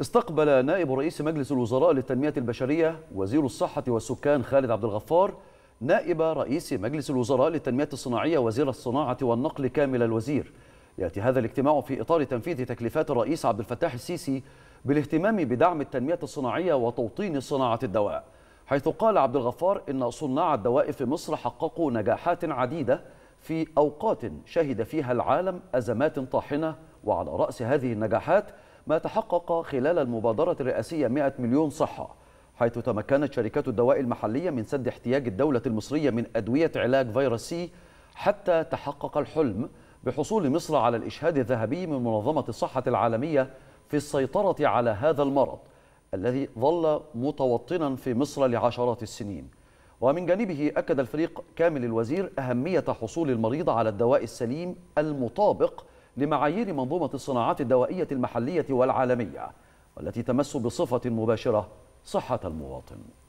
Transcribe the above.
استقبل نائب رئيس مجلس الوزراء للتنمية البشرية وزير الصحة والسكان خالد عبد الغفار نائب رئيس مجلس الوزراء للتنمية الصناعية وزير الصناعة والنقل كامل الوزير يأتي هذا الاجتماع في إطار تنفيذ تكليفات الرئيس عبد الفتاح السيسي بالاهتمام بدعم التنمية الصناعية وتوطين صناعة الدواء حيث قال عبد الغفار إن صناع الدواء في مصر حققوا نجاحات عديدة في أوقات شهد فيها العالم أزمات طاحنة وعلى رأس هذه النجاحات ما تحقق خلال المبادرة الرئاسية 100 مليون صحة حيث تمكنت شركات الدواء المحلية من سد احتياج الدولة المصرية من أدوية علاج فيروس سي حتى تحقق الحلم بحصول مصر على الإشهاد الذهبي من منظمة الصحة العالمية في السيطرة على هذا المرض الذي ظل متوطنا في مصر لعشرات السنين ومن جانبه أكد الفريق كامل الوزير أهمية حصول المريض على الدواء السليم المطابق لمعايير منظومة الصناعات الدوائية المحلية والعالمية والتي تمس بصفة مباشرة صحة المواطن